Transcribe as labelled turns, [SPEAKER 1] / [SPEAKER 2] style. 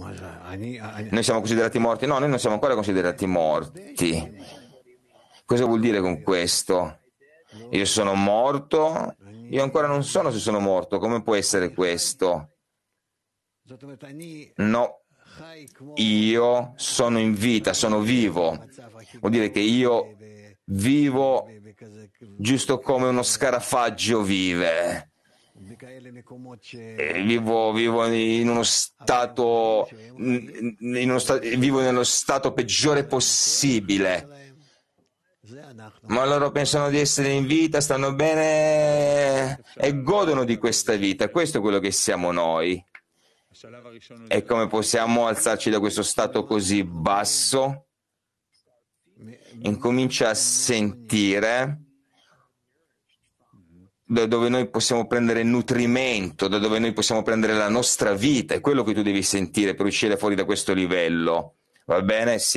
[SPEAKER 1] Eh,
[SPEAKER 2] noi siamo considerati morti? No, noi non siamo ancora considerati morti. Cosa vuol dire con questo? Io sono morto? Io ancora non sono se sono morto. Come può essere questo? No, io sono in vita, sono vivo. Vuol dire che io vivo giusto come uno scarafaggio vive. Eh, vivo, vivo, in uno stato, in uno sta, vivo nello stato peggiore possibile. Ma loro pensano di essere in vita, stanno bene e godono di questa vita. Questo è quello che siamo noi. E come possiamo alzarci da questo stato così basso? Incomincia a sentire da dove noi possiamo prendere nutrimento, da dove noi possiamo prendere la nostra vita, è quello che tu devi sentire per uscire fuori da questo livello. Va bene? Sì.